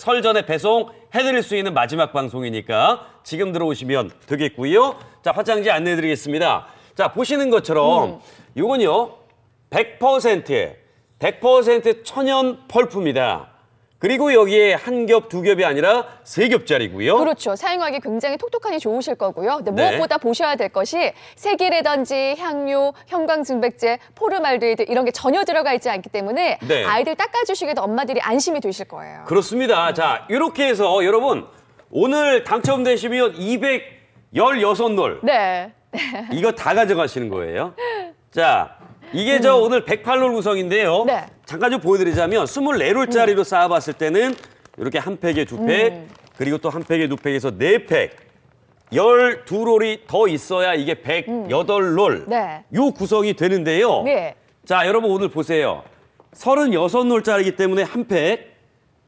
설 전에 배송 해드릴 수 있는 마지막 방송이니까 지금 들어오시면 되겠고요. 자, 화장지 안내드리겠습니다. 자, 보시는 것처럼 이건요 100%의 100% 천연 펄프입니다. 그리고 여기에 한 겹, 두 겹이 아니라 세 겹짜리고요. 그렇죠. 사용하기 굉장히 톡톡하니 좋으실 거고요. 네. 무엇보다 보셔야 될 것이 세이라든지 향료, 형광증백제, 포르말데이드 이런 게 전혀 들어가 있지 않기 때문에 네. 아이들 닦아주시기도 엄마들이 안심이 되실 거예요. 그렇습니다. 자, 이렇게 해서 여러분 오늘 당첨되시면 216놀. 네. 이거 다 가져가시는 거예요. 자, 이게 음. 저 오늘 108놀 구성인데요. 네. 잠깐 좀 보여드리자면 24롤짜리로 음. 쌓아봤을 때는 이렇게 한 팩에 두 팩, 음. 그리고 또 한 팩에 두 팩에서 네 팩, 12롤이 더 있어야 이게 108롤. 음. 네. 요 구성이 되는데요. 네. 자, 여러분 오늘 보세요. 36롤짜리이기 때문에 한 팩,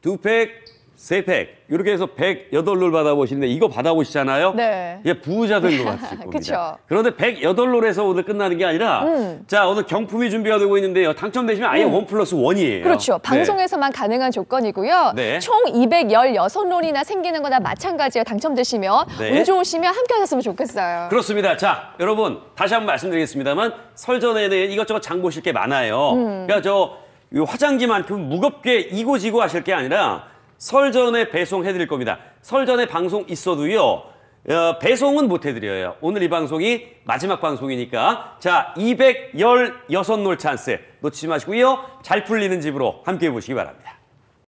두 팩, 세팩 이렇게 해서 108롤 받아보시는데 이거 받아보시잖아요. 네. 예, 부자 된 것 같을 겁니다. 그쵸. 그런데 108롤에서 오늘 끝나는 게 아니라 음. 자 오늘 경품이 준비가 되고 있는데요. 당첨되시면 아예 음. 원 플러스 원이에요. 그렇죠. 네. 방송에서만 네. 가능한 조건이고요. 네. 총 216롤이나 생기는 거나 마찬가지예요. 당첨되시면 네. 운 좋으시면 함께 하셨으면 좋겠어요. 그렇습니다. 자 여러분 다시 한번 말씀드리겠습니다만 설전에 대해 이것저것 장 보실 게 많아요. 음. 그러니까 저 화장기만큼 무겁게 이고지고 하실 게 아니라 설 전에 배송해 드릴 겁니다. 설 전에 방송 있어도요. 어, 배송은 못 해드려요. 오늘 이 방송이 마지막 방송이니까 자 216놀 찬스 놓치지 마시고요. 잘 풀리는 집으로 함께해 보시기 바랍니다.